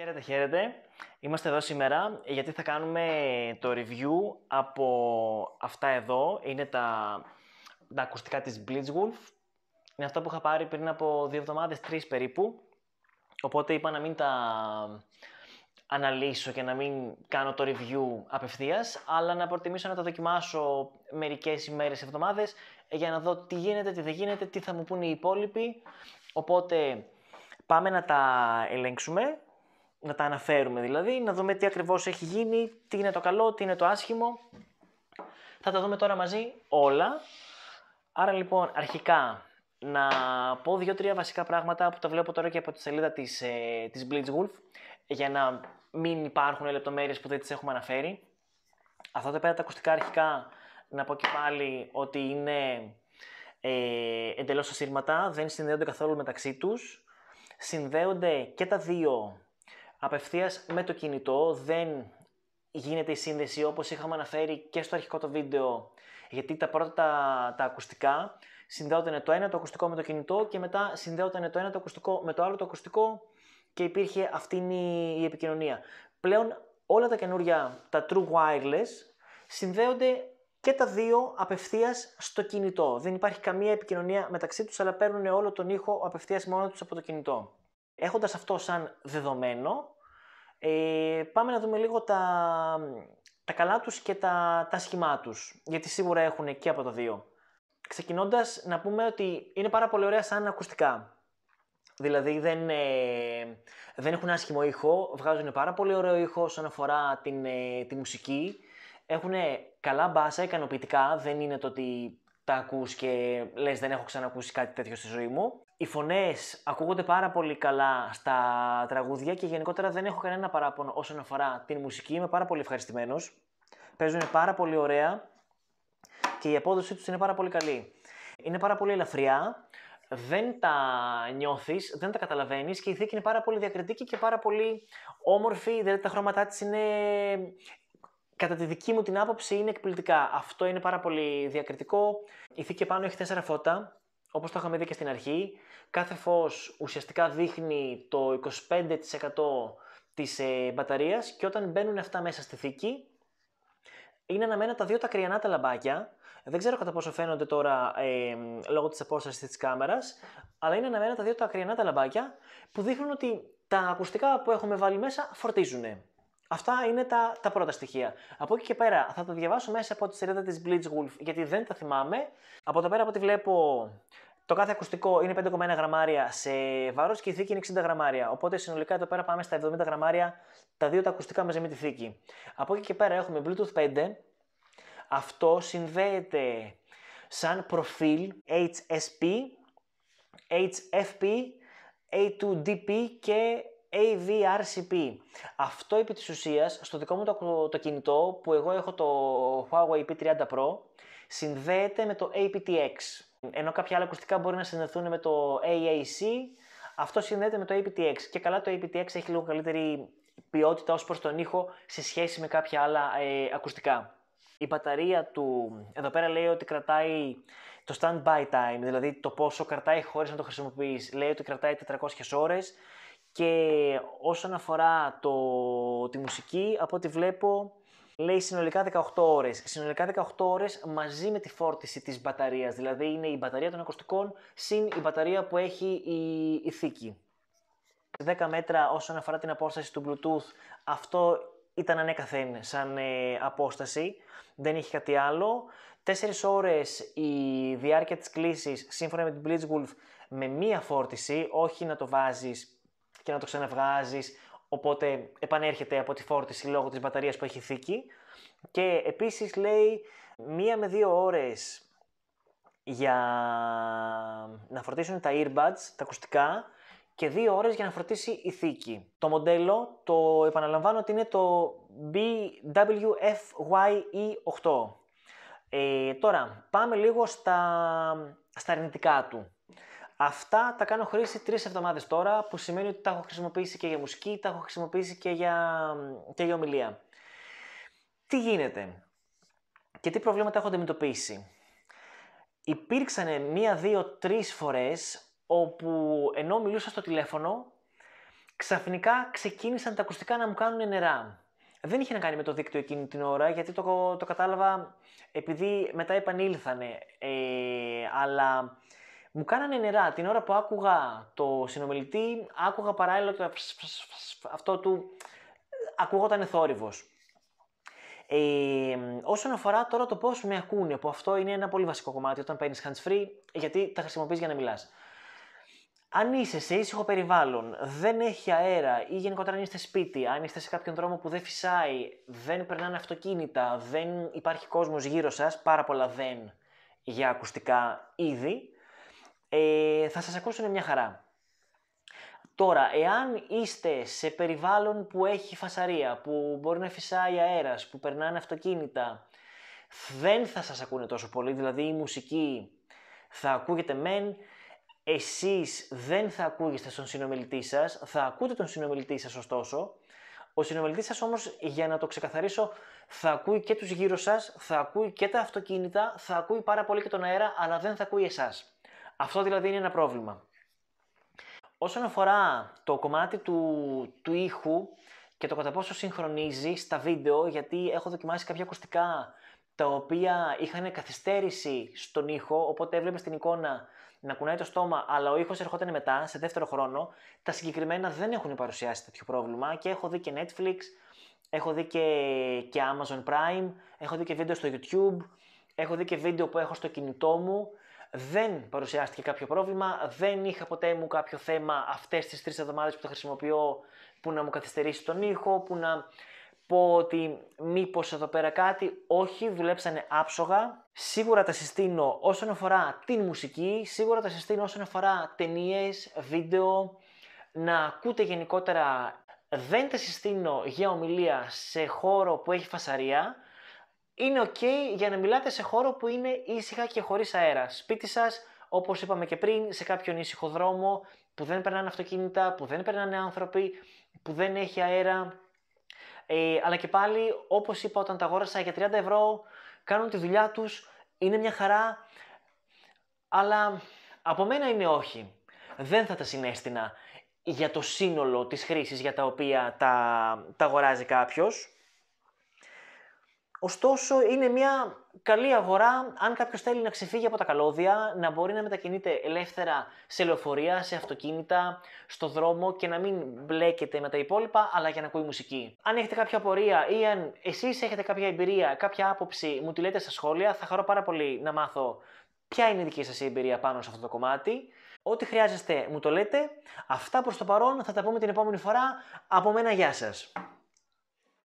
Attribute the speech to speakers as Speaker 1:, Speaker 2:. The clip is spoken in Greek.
Speaker 1: Χαίρετε, χαίρετε. Είμαστε εδώ σήμερα ε, γιατί θα κάνουμε το review από αυτά εδώ. Είναι τα, τα ακουστικά της Blitzwolf. Είναι αυτά που είχα πάρει πριν από δύο εβδομάδες, τρεις περίπου. Οπότε είπα να μην τα αναλύσω και να μην κάνω το review απευθείας, αλλά να προτιμήσω να τα δοκιμάσω μερικές ημέρες, εβδομάδες, ε, για να δω τι γίνεται, τι δεν γίνεται, τι θα μου πούνε οι υπόλοιποι. Οπότε πάμε να τα ελέγξουμε να τα αναφέρουμε δηλαδή, να δούμε τι ακριβώς έχει γίνει, τι είναι το καλό, τι είναι το άσχημο. Θα τα δούμε τώρα μαζί όλα. Άρα λοιπόν αρχικά να πω δύο-τρία βασικά πράγματα που τα βλέπω τώρα και από τη σελίδα της, ε, της Blitzwolf για να μην υπάρχουν λεπτομέρειες που δεν τις έχουμε αναφέρει. Αυτά εδώ πέρα τα ακουστικά αρχικά να πω και πάλι ότι είναι ε, εντελώς ασύρματα, δεν συνδέονται καθόλου μεταξύ τους. Συνδέονται και τα δύο Απευθείας με το κινητό δεν γίνεται η σύνδεση όπως είχαμε αναφέρει και στο αρχικό το βίντεο γιατί τα πρώτα τα, τα ακουστικά συνδέονταν το ένα το ακουστικό με το κινητό και μετά συνδέονταν το ένα το ακουστικό με το άλλο το ακουστικό και υπήρχε αυτή η επικοινωνία. Πλέον όλα τα καινούρια, τα True Wireless, συνδέονται και τα δύο απευθείας στο κινητό. Δεν υπάρχει καμία επικοινωνία μεταξύ τους, αλλά παίρνουν όλο τον ήχο απευθείας μόνο τους από το κινητό. Έχοντας αυτό σαν δεδομένο, ε, πάμε να δούμε λίγο τα, τα καλά τους και τα, τα σχημά τους, γιατί σίγουρα έχουν και από τα δύο. Ξεκινώντας να πούμε ότι είναι πάρα πολύ ωραία σαν ακουστικά. Δηλαδή δεν, ε, δεν έχουν άσχημο ήχο, βγάζουν πάρα πολύ ωραίο ήχο όσον αφορά την, ε, τη μουσική. Έχουν καλά μπάσα, ικανοποιητικά, δεν είναι το ότι τα ακούς και λες δεν έχω ξανακούσει κάτι τέτοιο στη ζωή μου. Οι φωνές ακούγονται πάρα πολύ καλά στα τραγούδια και γενικότερα δεν έχω κανένα παράπονο όσον αφορά την μουσική. Είμαι πάρα πολύ ευχαριστημένος. Παίζουν πάρα πολύ ωραία και η απόδοσή τους είναι πάρα πολύ καλή. Είναι πάρα πολύ ελαφριά, δεν τα νιώθεις, δεν τα καταλαβαίνεις και η θήκη είναι πάρα πολύ διακριτική και πάρα πολύ όμορφη. Δηλαδή τα χρώματά της είναι κατά τη δική μου την άποψη είναι εκπληκτικά. Αυτό είναι πάρα πολύ διακριτικό. Η θήκη πάνω έχει τέσσερα φώτα. Όπως το είχαμε δει και στην αρχή, κάθε φως ουσιαστικά δείχνει το 25% της ε, μπαταρίας και όταν μπαίνουν αυτά μέσα στη θήκη, είναι αναμένα τα δύο τα κρυανά τα λαμπάκια. Δεν ξέρω κατά πόσο φαίνονται τώρα ε, λόγω της απόστασης της κάμερας, αλλά είναι αναμένα τα δύο τα κρυανά τα λαμπάκια που δείχνουν ότι τα ακουστικά που έχουμε βάλει μέσα φορτίζουν. Αυτά είναι τα, τα πρώτα στοιχεία. Από εκεί και πέρα θα το διαβάσω μέσα από τη σελίδα της Wolf, γιατί δεν τα θυμάμαι. Από εδώ πέρα από ό,τι βλέπω το κάθε ακουστικό είναι 5,1 γραμμάρια σε βάρος και η θήκη είναι 60 γραμμάρια. Οπότε συνολικά εδώ πέρα πάμε στα 70 γραμμάρια τα δύο τα ακουστικά μαζί με τη θήκη. Από εκεί και πέρα έχουμε Bluetooth 5. Αυτό συνδέεται σαν προφίλ HSP, HFP, A2DP και AVRCP. Αυτό επί της ουσίας στο δικό μου το, κινητό που εγώ έχω το Huawei P30 Pro συνδέεται με το aptX. Ενώ κάποια άλλα ακουστικά μπορεί να συνδεθούν με το AAC, αυτό συνδέεται με το aptX. Και καλά το aptX έχει λίγο καλύτερη ποιότητα ως προς τον ήχο σε σχέση με κάποια άλλα ε, ακουστικά. Η μπαταρία του εδώ πέρα λέει ότι κρατάει το standby time, δηλαδή το πόσο κρατάει χωρίς να το χρησιμοποιείς. Λέει ότι κρατάει 400 ώρες, και όσον αφορά το, τη μουσική, από ό,τι βλέπω, λέει συνολικά 18 ώρες. Συνολικά 18 ώρες μαζί με τη φόρτιση της μπαταρίας. Δηλαδή είναι η μπαταρία των ακουστικών συν η μπαταρία που έχει η, η θήκη. 10 μέτρα όσον αφορά την απόσταση του Bluetooth, αυτό ήταν ανέκαθεν σαν ε, απόσταση, δεν είχε κάτι άλλο. 4 ώρες η διάρκεια της κλήσης, σύμφωνα με την Blitzwolf, με μία φόρτιση, όχι να το βάζεις και να το ξαναβγάζεις, οπότε επανέρχεται από τη φόρτιση λόγω της μπαταρίας που έχει θήκη. Και επίσης λέει μία με δύο ώρες για να φορτίσουν τα earbuds, τα ακουστικά, και δύο ώρες για να φορτίσει η θήκη. Το μοντέλο, το επαναλαμβάνω ότι είναι το BWFYE8. Ε, τώρα, πάμε λίγο στα, στα αρνητικά του. Αυτά τα κάνω χρήση τρεις εβδομάδες τώρα, που σημαίνει ότι τα έχω χρησιμοποιήσει και για μουσική, τα έχω χρησιμοποιήσει και για, και ομιλία. Τι γίνεται και τι προβλήματα έχω αντιμετωπίσει. Υπήρξαν μία, δύο, τρεις φορές όπου ενώ μιλούσα στο τηλέφωνο, ξαφνικά ξεκίνησαν τα ακουστικά να μου κάνουν νερά. Δεν είχε να κάνει με το δίκτυο εκείνη την ώρα, γιατί το, το κατάλαβα επειδή μετά επανήλθανε. Ε, αλλά μου κάνανε νερά. Την ώρα που άκουγα το συνομιλητή, άκουγα παράλληλα το αυτό του. Ακούγονταν θόρυβος. Ε, όσον αφορά τώρα το πώς με ακούνε, που αυτό είναι ένα πολύ βασικό κομμάτι όταν παίρνεις hands free, γιατί τα χρησιμοποιείς για να μιλάς. Αν είσαι σε ήσυχο περιβάλλον, δεν έχει αέρα ή γενικότερα αν είστε σπίτι, αν είστε σε κάποιον δρόμο που δεν φυσάει, δεν περνάνε αυτοκίνητα, δεν υπάρχει κόσμος γύρω σας, πάρα πολλά δεν για ακουστικά ήδη ε, θα σας ακούσουν μια χαρά. Τώρα, εάν είστε σε περιβάλλον που έχει φασαρία, που μπορεί να φυσάει αέρας, που περνάνε αυτοκίνητα, δεν θα σας ακούνε τόσο πολύ, δηλαδή η μουσική θα ακούγεται μεν, εσείς δεν θα ακούγεστε στον συνομιλητή σας, θα ακούτε τον συνομιλητή σας ωστόσο, ο συνομιλητής σας όμως, για να το ξεκαθαρίσω, θα ακούει και τους γύρω σας, θα ακούει και τα αυτοκίνητα, θα ακούει πάρα πολύ και τον αέρα, αλλά δεν θα ακούει εσάς. Αυτό δηλαδή είναι ένα πρόβλημα. Όσον αφορά το κομμάτι του, του ήχου και το κατά πόσο συγχρονίζει στα βίντεο, γιατί έχω δοκιμάσει κάποια ακουστικά τα οποία είχαν καθυστέρηση στον ήχο, οπότε έβλεπες την εικόνα να κουνάει το στόμα, αλλά ο ήχος ερχόταν μετά, σε δεύτερο χρόνο. Τα συγκεκριμένα δεν έχουν παρουσιάσει τέτοιο πρόβλημα και έχω δει και Netflix, έχω δει και Amazon Prime, έχω δει και βίντεο στο YouTube, έχω δει και βίντεο που έχω στο κινητό μου δεν παρουσιάστηκε κάποιο πρόβλημα, δεν είχα ποτέ μου κάποιο θέμα αυτές τις τρεις εβδομάδες που το χρησιμοποιώ που να μου καθυστερήσει τον ήχο, που να πω ότι μήπως εδώ πέρα κάτι, όχι, δουλέψανε άψογα. Σίγουρα τα συστήνω όσον αφορά την μουσική, σίγουρα τα συστήνω όσον αφορά ταινίες, βίντεο, να ακούτε γενικότερα. Δεν τα συστήνω για ομιλία σε χώρο που έχει φασαρία, είναι ok για να μιλάτε σε χώρο που είναι ήσυχα και χωρίς αέρα. Σπίτι σας, όπως είπαμε και πριν, σε κάποιον ήσυχο δρόμο που δεν περνάνε αυτοκίνητα, που δεν περνάνε άνθρωποι, που δεν έχει αέρα. Ε, αλλά και πάλι, όπως είπα όταν τα αγόρασα για 30 ευρώ, κάνουν τη δουλειά τους, είναι μια χαρά. Αλλά από μένα είναι όχι. Δεν θα τα συνέστηνα για το σύνολο της χρήσης για τα οποία τα, τα αγοράζει κάποιος. Ωστόσο, είναι μια καλή αγορά αν κάποιος θέλει να ξεφύγει από τα καλώδια, να μπορεί να μετακινείται ελεύθερα σε λεωφορεία, σε αυτοκίνητα, στο δρόμο και να μην μπλέκεται με τα υπόλοιπα, αλλά για να ακούει μουσική. Αν έχετε κάποια απορία ή αν εσείς έχετε κάποια εμπειρία, κάποια άποψη, μου τη λέτε στα σχόλια, θα χαρώ πάρα πολύ να μάθω ποια είναι η δική σας εμπειρία πάνω σε αυτό το κομμάτι. Ό,τι χρειάζεστε μου το λέτε. Αυτά προς το παρόν θα τα πούμε την επόμενη φορά. Από μένα γεια σας.